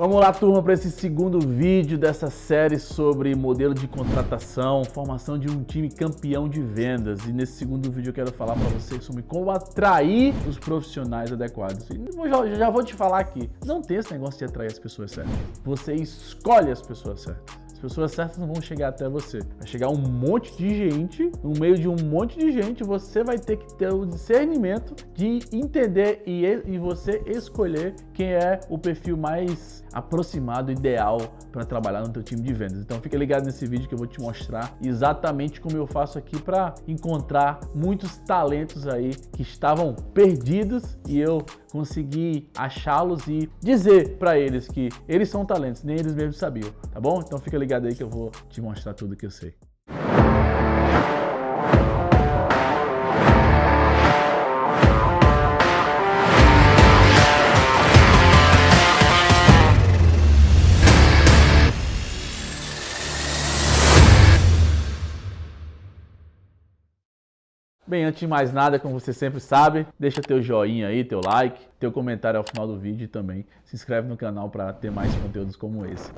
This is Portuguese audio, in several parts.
Vamos lá, turma, para esse segundo vídeo dessa série sobre modelo de contratação, formação de um time campeão de vendas. E nesse segundo vídeo eu quero falar para vocês sobre como atrair os profissionais adequados. E já, já vou te falar aqui, não tem esse negócio de atrair as pessoas certas. Você escolhe as pessoas certas pessoas certas não vão chegar até você. Vai chegar um monte de gente, no meio de um monte de gente, você vai ter que ter o discernimento de entender e, e você escolher quem é o perfil mais aproximado, ideal para trabalhar no teu time de vendas. Então fica ligado nesse vídeo que eu vou te mostrar exatamente como eu faço aqui para encontrar muitos talentos aí que estavam perdidos e eu consegui achá-los e dizer para eles que eles são talentos, nem eles mesmos sabiam, tá bom? Então fica ligado ligado aí que eu vou te mostrar tudo que eu sei. Bem, antes de mais nada, como você sempre sabe, deixa teu joinha aí, teu like, teu comentário ao final do vídeo e também se inscreve no canal para ter mais conteúdos como esse.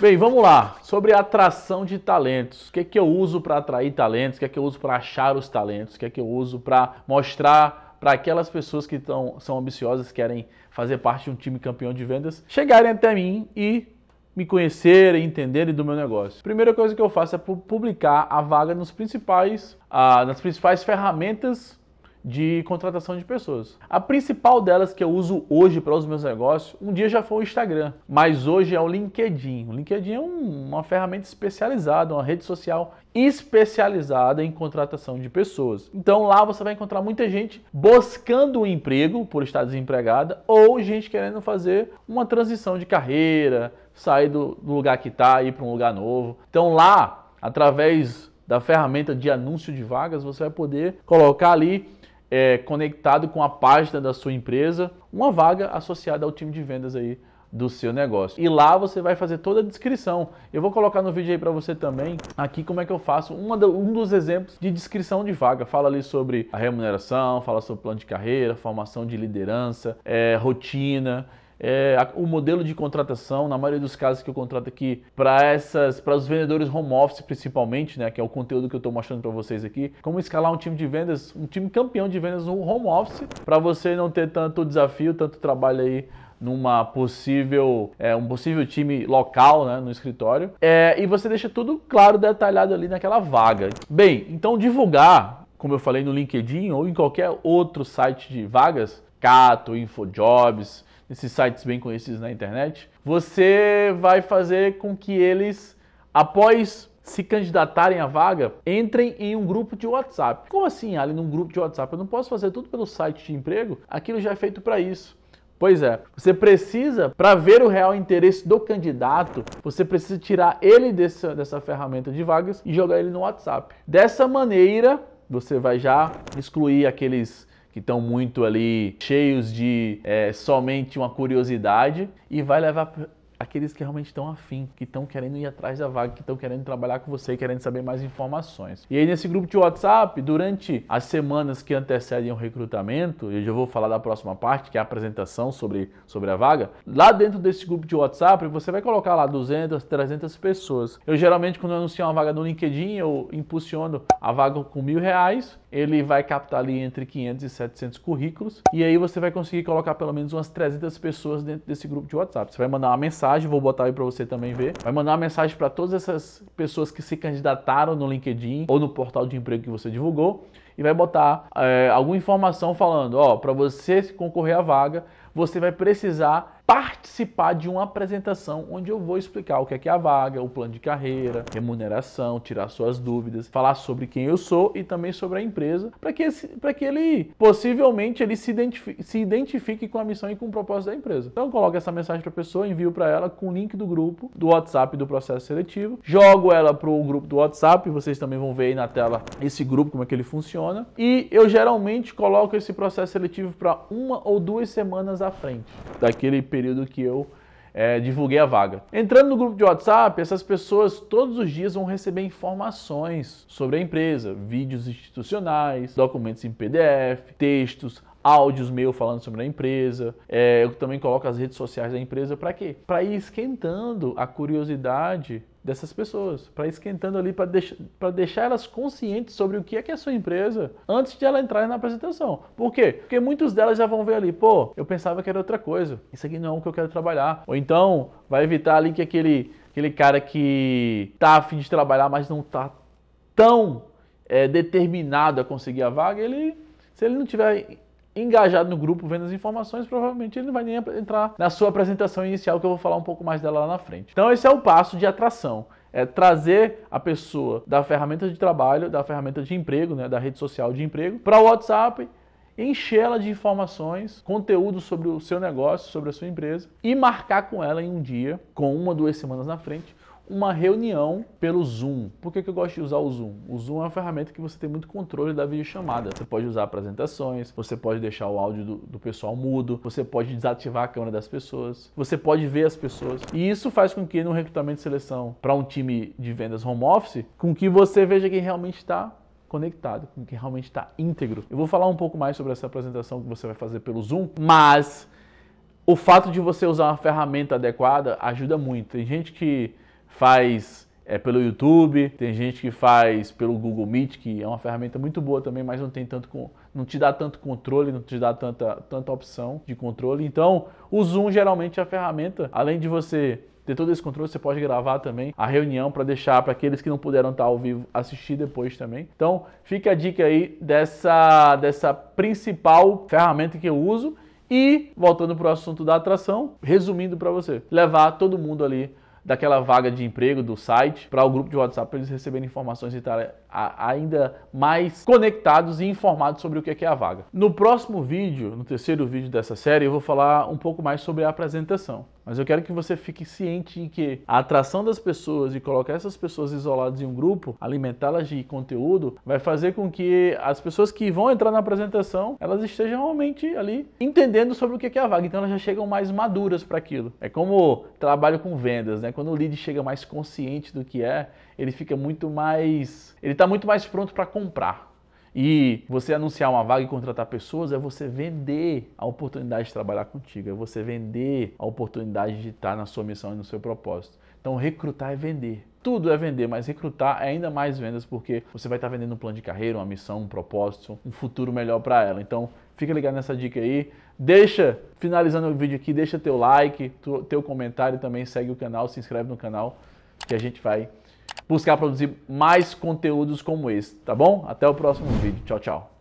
Bem, vamos lá. Sobre atração de talentos. O que é que eu uso para atrair talentos? O que é que eu uso para achar os talentos? O que é que eu uso para mostrar para aquelas pessoas que tão, são ambiciosas, querem fazer parte de um time campeão de vendas, chegarem até mim e me conhecerem, entenderem do meu negócio. Primeira coisa que eu faço é publicar a vaga nos principais, ah, nas principais ferramentas de contratação de pessoas. A principal delas que eu uso hoje para os meus negócios, um dia já foi o Instagram, mas hoje é o LinkedIn. O LinkedIn é um, uma ferramenta especializada, uma rede social especializada em contratação de pessoas. Então lá você vai encontrar muita gente buscando um emprego por estar desempregada ou gente querendo fazer uma transição de carreira, sair do, do lugar que está, e ir para um lugar novo. Então lá, através da ferramenta de anúncio de vagas, você vai poder colocar ali é, conectado com a página da sua empresa uma vaga associada ao time de vendas aí do seu negócio. E lá você vai fazer toda a descrição. Eu vou colocar no vídeo aí para você também, aqui como é que eu faço do, um dos exemplos de descrição de vaga. Fala ali sobre a remuneração, fala sobre plano de carreira, formação de liderança, é, rotina é, o modelo de contratação, na maioria dos casos que eu contrato aqui, para essas, para os vendedores home office principalmente, né, que é o conteúdo que eu estou mostrando para vocês aqui, como escalar um time de vendas, um time campeão de vendas no home office, para você não ter tanto desafio, tanto trabalho aí numa possível é, um possível time local né, no escritório é, e você deixa tudo claro detalhado ali naquela vaga bem então divulgar como eu falei no LinkedIn ou em qualquer outro site de vagas Cato Infojobs nesses sites bem conhecidos na internet, você vai fazer com que eles, após se candidatarem à vaga, entrem em um grupo de WhatsApp. Como assim, Ali, num grupo de WhatsApp? Eu não posso fazer tudo pelo site de emprego? Aquilo já é feito para isso. Pois é, você precisa, para ver o real interesse do candidato, você precisa tirar ele dessa, dessa ferramenta de vagas e jogar ele no WhatsApp. Dessa maneira, você vai já excluir aqueles que estão muito ali cheios de é, somente uma curiosidade e vai levar aqueles que realmente estão afim, que estão querendo ir atrás da vaga, que estão querendo trabalhar com você, querendo saber mais informações. E aí nesse grupo de WhatsApp, durante as semanas que antecedem o recrutamento, eu já vou falar da próxima parte, que é a apresentação sobre, sobre a vaga, lá dentro desse grupo de WhatsApp, você vai colocar lá 200, 300 pessoas. Eu geralmente, quando eu anuncio uma vaga no LinkedIn, eu impulsiono a vaga com mil reais, ele vai captar ali entre 500 e 700 currículos, e aí você vai conseguir colocar pelo menos umas 300 pessoas dentro desse grupo de WhatsApp. Você vai mandar uma mensagem mensagem, vou botar aí para você também ver. Vai mandar uma mensagem para todas essas pessoas que se candidataram no LinkedIn ou no portal de emprego que você divulgou e vai botar é, alguma informação falando, ó, para você concorrer à vaga, você vai precisar participar de uma apresentação onde eu vou explicar o que é, que é a vaga, o plano de carreira, remuneração, tirar suas dúvidas, falar sobre quem eu sou e também sobre a empresa, para que, para que ele possivelmente ele se identifique, se identifique com a missão e com o propósito da empresa. Então eu coloco essa mensagem para a pessoa, envio para ela com o link do grupo do WhatsApp do processo seletivo, jogo ela para o grupo do WhatsApp, vocês também vão ver aí na tela esse grupo, como é que ele funciona, e eu geralmente coloco esse processo seletivo para uma ou duas semanas à frente daquele período período que eu é, divulguei a vaga. Entrando no grupo de WhatsApp, essas pessoas todos os dias vão receber informações sobre a empresa, vídeos institucionais, documentos em PDF, textos, áudios meus falando sobre a empresa. É, eu também coloco as redes sociais da empresa para quê? Para ir esquentando a curiosidade dessas pessoas, para esquentando ali, para deix deixar elas conscientes sobre o que é que é a sua empresa antes de ela entrar na apresentação. Por quê? Porque muitos delas já vão ver ali, pô, eu pensava que era outra coisa, isso aqui não é o que eu quero trabalhar. Ou então, vai evitar ali que aquele, aquele cara que tá afim de trabalhar, mas não tá tão é, determinado a conseguir a vaga, ele, se ele não tiver engajado no grupo, vendo as informações, provavelmente ele não vai nem entrar na sua apresentação inicial, que eu vou falar um pouco mais dela lá na frente. Então, esse é o passo de atração. É trazer a pessoa da ferramenta de trabalho, da ferramenta de emprego, né, da rede social de emprego, para o WhatsApp encher ela de informações, conteúdo sobre o seu negócio, sobre a sua empresa e marcar com ela em um dia, com uma duas semanas na frente, uma reunião pelo Zoom. Por que, que eu gosto de usar o Zoom? O Zoom é uma ferramenta que você tem muito controle da videochamada. Você pode usar apresentações, você pode deixar o áudio do, do pessoal mudo, você pode desativar a câmera das pessoas, você pode ver as pessoas. E isso faz com que no recrutamento de seleção para um time de vendas home office, com que você veja quem realmente está conectado, com quem realmente está íntegro. Eu vou falar um pouco mais sobre essa apresentação que você vai fazer pelo Zoom, mas o fato de você usar uma ferramenta adequada ajuda muito. Tem gente que faz é, pelo YouTube, tem gente que faz pelo Google Meet, que é uma ferramenta muito boa também, mas não tem tanto não te dá tanto controle, não te dá tanta, tanta opção de controle. Então, o Zoom geralmente é a ferramenta, além de você ter todo esse controle, você pode gravar também a reunião para deixar para aqueles que não puderam estar tá ao vivo assistir depois também. Então, fica a dica aí dessa, dessa principal ferramenta que eu uso. E, voltando para o assunto da atração, resumindo para você, levar todo mundo ali daquela vaga de emprego do site para o grupo de WhatsApp para eles receberem informações e tal ainda mais conectados e informados sobre o é que é a vaga. No próximo vídeo, no terceiro vídeo dessa série, eu vou falar um pouco mais sobre a apresentação. Mas eu quero que você fique ciente de que a atração das pessoas e colocar essas pessoas isoladas em um grupo, alimentá-las de conteúdo, vai fazer com que as pessoas que vão entrar na apresentação, elas estejam realmente ali entendendo sobre o que é, é a vaga. Então elas já chegam mais maduras para aquilo. É como trabalho com vendas, né? Quando o lead chega mais consciente do que é, ele fica muito mais... Ele está muito mais pronto para comprar. E você anunciar uma vaga e contratar pessoas é você vender a oportunidade de trabalhar contigo, é você vender a oportunidade de estar na sua missão e no seu propósito. Então, recrutar é vender. Tudo é vender, mas recrutar é ainda mais vendas porque você vai estar vendendo um plano de carreira, uma missão, um propósito, um futuro melhor para ela. Então, fica ligado nessa dica aí. Deixa, finalizando o vídeo aqui, deixa teu like, teu comentário também, segue o canal, se inscreve no canal que a gente vai buscar produzir mais conteúdos como esse, tá bom? Até o próximo vídeo. Tchau, tchau.